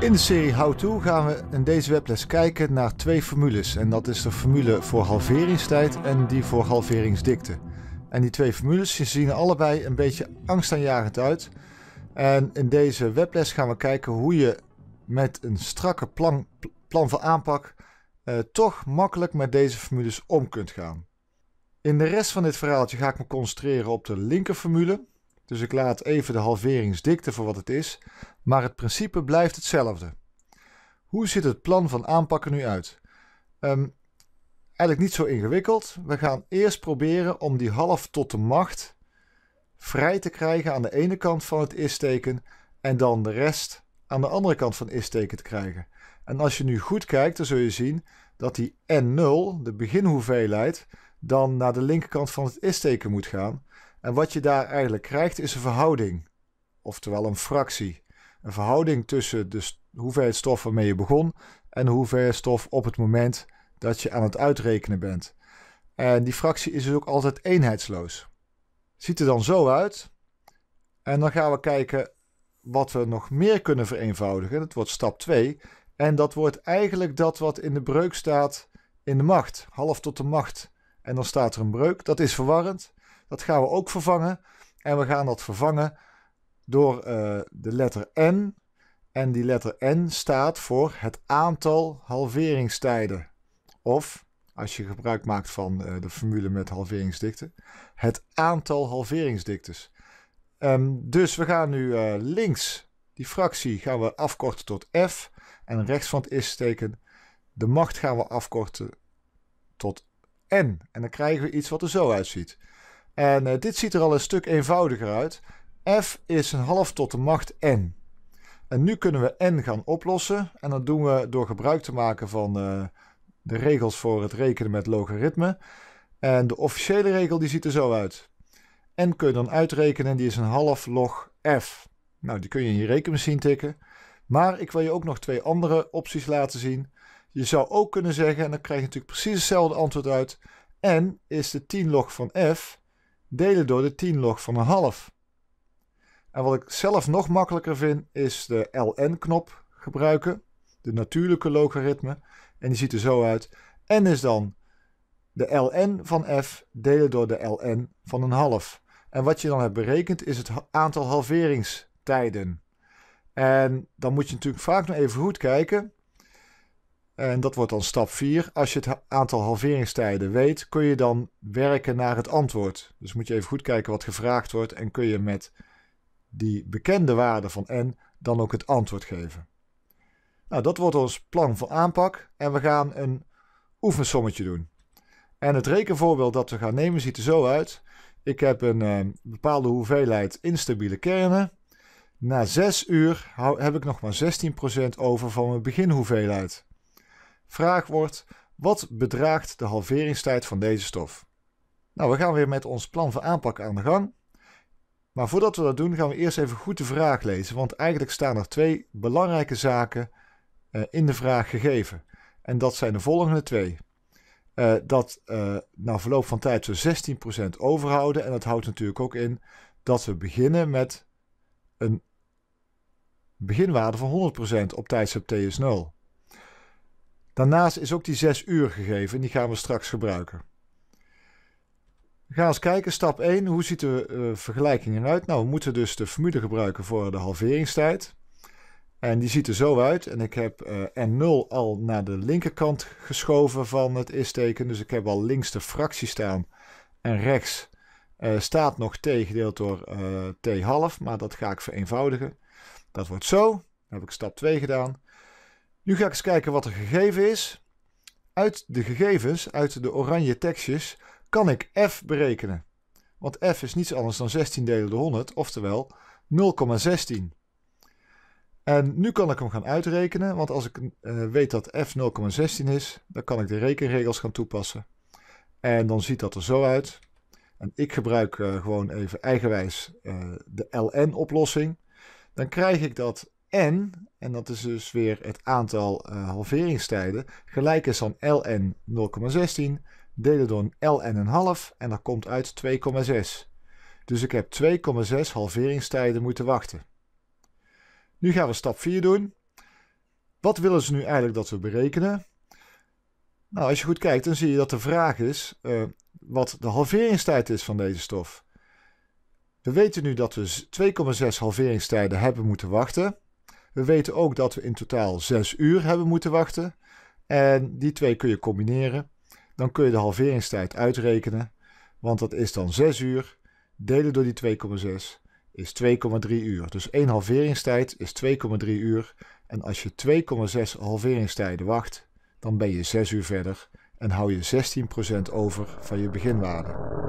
In de serie How To gaan we in deze webles kijken naar twee formules. En dat is de formule voor halveringstijd en die voor halveringsdikte. En die twee formules zien allebei een beetje angstaanjagend uit. En in deze webles gaan we kijken hoe je met een strakke plan, plan van aanpak eh, toch makkelijk met deze formules om kunt gaan. In de rest van dit verhaaltje ga ik me concentreren op de linkerformule. Dus ik laat even de halveringsdikte voor wat het is, maar het principe blijft hetzelfde. Hoe ziet het plan van aanpakken nu uit? Ehm, eigenlijk niet zo ingewikkeld. We gaan eerst proberen om die half tot de macht vrij te krijgen aan de ene kant van het is-teken en dan de rest aan de andere kant van het is-teken te krijgen. En als je nu goed kijkt, dan zul je zien dat die n0, de beginhoeveelheid, dan naar de linkerkant van het is-teken moet gaan. En wat je daar eigenlijk krijgt is een verhouding, oftewel een fractie. Een verhouding tussen de hoeveelheid stof waarmee je begon en de hoeveelheid stof op het moment dat je aan het uitrekenen bent. En die fractie is dus ook altijd eenheidsloos. Ziet er dan zo uit. En dan gaan we kijken wat we nog meer kunnen vereenvoudigen. Dat wordt stap 2. En dat wordt eigenlijk dat wat in de breuk staat in de macht. Half tot de macht. En dan staat er een breuk. Dat is verwarrend. Dat gaan we ook vervangen. En we gaan dat vervangen door eh, de letter N. En die letter N staat voor het aantal halveringstijden. Of, als je gebruik maakt van eh, de formule met halveringsdikte, het aantal halveringsdiktes. Ehm, dus we gaan nu eh, links die fractie gaan we afkorten tot f. En rechts van het is-teken de macht gaan we afkorten tot n. En dan krijgen we iets wat er zo uitziet. En eh, dit ziet er al een stuk eenvoudiger uit. f is een half tot de macht n. En nu kunnen we n gaan oplossen. En dat doen we door gebruik te maken van eh, de regels voor het rekenen met logaritme. En de officiële regel die ziet er zo uit. n kun je dan uitrekenen, die is een half log f. Nou, die kun je in je rekenmachine tikken. Maar ik wil je ook nog twee andere opties laten zien. Je zou ook kunnen zeggen, en dan krijg je natuurlijk precies hetzelfde antwoord uit, n is de 10 log van f delen door de 10 log van een half. En wat ik zelf nog makkelijker vind is de ln-knop gebruiken, de natuurlijke logaritme. En die ziet er zo uit. n is dan de ln van f delen door de ln van een half. En wat je dan hebt berekend is het aantal halveringstijden. En dan moet je natuurlijk vaak nog even goed kijken en dat wordt dan stap 4. Als je het aantal halveringstijden weet, kun je dan werken naar het antwoord. Dus moet je even goed kijken wat gevraagd wordt en kun je met die bekende waarde van n dan ook het antwoord geven. Nou, dat wordt ons plan van aanpak en we gaan een oefensommetje doen. En het rekenvoorbeeld dat we gaan nemen ziet er zo uit. Ik heb een eh, bepaalde hoeveelheid instabiele kernen. Na 6 uur heb ik nog maar 16% over van mijn beginhoeveelheid. Vraag wordt: wat bedraagt de halveringstijd van deze stof? Nou, we gaan weer met ons plan van aanpak aan de gang. Maar voordat we dat doen, gaan we eerst even goed de vraag lezen. Want eigenlijk staan er twee belangrijke zaken eh, in de vraag gegeven. En dat zijn de volgende twee. Eh, dat uh, na verloop van tijd we 16% overhouden. En dat houdt natuurlijk ook in dat we beginnen met een beginwaarde van 100% op tijdstip is 0 Daarnaast is ook die 6 uur gegeven en die gaan we straks gebruiken. We gaan eens kijken, stap 1, hoe ziet de eh, vergelijking eruit? Nou, we moeten dus de formule gebruiken voor de halveringstijd. En die ziet er zo uit. En ik heb eh, N0 al naar de linkerkant geschoven van het is-teken. Dus ik heb al links de fractie staan. En rechts eh, staat nog t gedeeld door t half. Maar dat ga ik vereenvoudigen. Dat wordt zo. Dan heb ik stap 2 gedaan. Nu ga ik eens kijken wat er gegeven is. Uit de gegevens, uit de oranje tekstjes, kan ik f berekenen. Want f is niets anders dan 16 delen door 100, oftewel 0,16. En nu kan ik hem gaan uitrekenen, want als ik eh, weet dat f 0,16 is, dan kan ik de rekenregels gaan toepassen. En dan ziet dat er zo uit. En ik gebruik eh, gewoon even eigenwijs eh, de ln-oplossing. Dan krijg ik dat n, en dat is dus weer het aantal eh, halveringstijden, gelijk is aan ln 0,16, delen door ln 1,5 en dat komt uit 2,6. Dus ik heb 2,6 halveringstijden moeten wachten. Nu gaan we stap 4 doen. Wat willen ze nu eigenlijk dat we berekenen? Nou, als je goed kijkt, dan zie je dat de vraag is eh, wat de halveringstijd is van deze stof. We weten nu dat we 2,6 halveringstijden hebben moeten wachten. We weten ook dat we in totaal 6 uur hebben moeten wachten. En die twee kun je combineren. Dan kun je de halveringstijd uitrekenen. Want dat is dan 6 uur. Delen door die 2,6 is 2,3 uur. Dus één halveringstijd is 2,3 uur. En als je 2,6 halveringstijden wacht, dan ben je 6 uur verder en hou je 16% over van je beginwaarde.